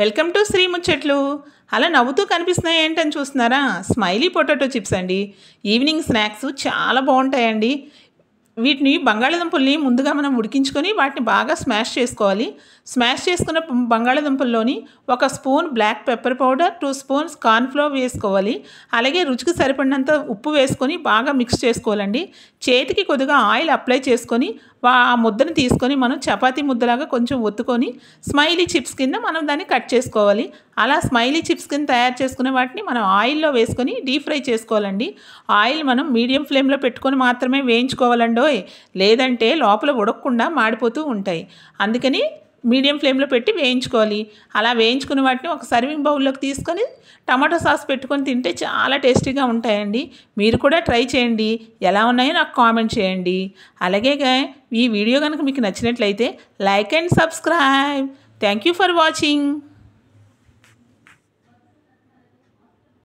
welcome to Shri ముచ్చట్లు అలా నవ్వుతూ కనిపిస్తున్నాయి ఏంటని చూస్తున్నారా స్మైలీ పొటాటో చిప్స్ అండి ఈవినింగ్ స్నాక్స్ చాలా బాగుంటాయండి వీటిని బంగాళాదుంపల్ని ముందుగా మనం ఉడికించుకొని వాటిని బాగా స్మాష్ చేసుకోవాలి స్మాష్ చేసుకున్న బంగాళాదుంపల్లోని ఒక spoon black pepper powder two spoons cornflour వేసుకోవాలి అలాగే రుచికి సరిపడినంత ఉప్పు వేసుకొని బాగా మిక్స్ చేసుకోవాలండి చేతికి కొద్దిగా ఆయిల్ అప్లై చేసుకొని ఆ ముద్దను తీసుకొని మనం చపాతీ ముద్దలాగా కొంచెం ఒత్తుకొని స్మైలీ చిప్స్ కింద మనం దాన్ని కట్ చేసుకోవాలి అలా స్మైలీ చిప్స్ కింద తయారు చేసుకునే వాటిని మనం ఆయిల్లో వేసుకొని డీప్ ఫ్రై చేసుకోవాలండి ఆయిల్ మనం మీడియం ఫ్లేమ్లో పెట్టుకొని మాత్రమే వేయించుకోవాలండో బాబోయ్ లేదంటే లోపల ఉడకకుండా మాడిపోతూ ఉంటాయి అందుకని మీడియం ఫ్లేమ్లో పెట్టి వేయించుకోవాలి అలా వేయించుకున్న వాటిని ఒక సర్వింగ్ బౌల్లోకి తీసుకొని టమాటో సాస్ పెట్టుకొని తింటే చాలా టేస్టీగా ఉంటాయండి మీరు కూడా ట్రై చేయండి ఎలా ఉన్నాయో నాకు కామెంట్ చేయండి అలాగే ఈ వీడియో కనుక మీకు నచ్చినట్లయితే like and subscribe thank you for watching